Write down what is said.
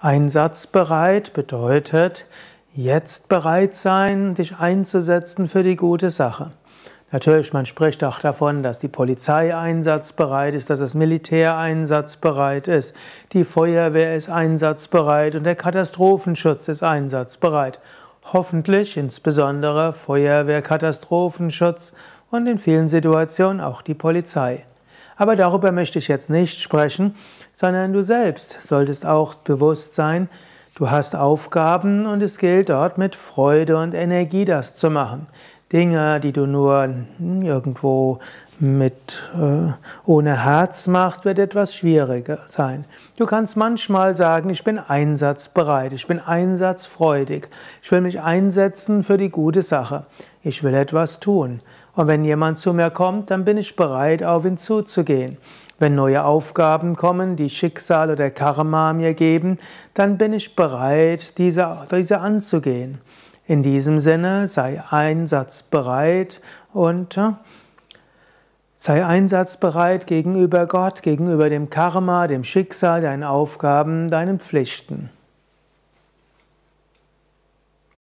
Einsatzbereit bedeutet jetzt bereit sein, dich einzusetzen für die gute Sache. Natürlich, man spricht auch davon, dass die Polizei einsatzbereit ist, dass das Militär einsatzbereit ist, die Feuerwehr ist einsatzbereit und der Katastrophenschutz ist einsatzbereit. Hoffentlich insbesondere Feuerwehr, Katastrophenschutz und in vielen Situationen auch die Polizei. Aber darüber möchte ich jetzt nicht sprechen, sondern du selbst solltest auch bewusst sein, du hast Aufgaben und es gilt dort mit Freude und Energie das zu machen. Dinge, die du nur hm, irgendwo mit äh, ohne Herz machst, wird etwas schwieriger sein. Du kannst manchmal sagen, ich bin einsatzbereit, ich bin einsatzfreudig, ich will mich einsetzen für die gute Sache ich will etwas tun. Und wenn jemand zu mir kommt, dann bin ich bereit, auf ihn zuzugehen. Wenn neue Aufgaben kommen, die Schicksal oder Karma mir geben, dann bin ich bereit, diese, diese anzugehen. In diesem Sinne sei einsatzbereit und äh, sei einsatzbereit gegenüber Gott, gegenüber dem Karma, dem Schicksal, deinen Aufgaben, deinen Pflichten.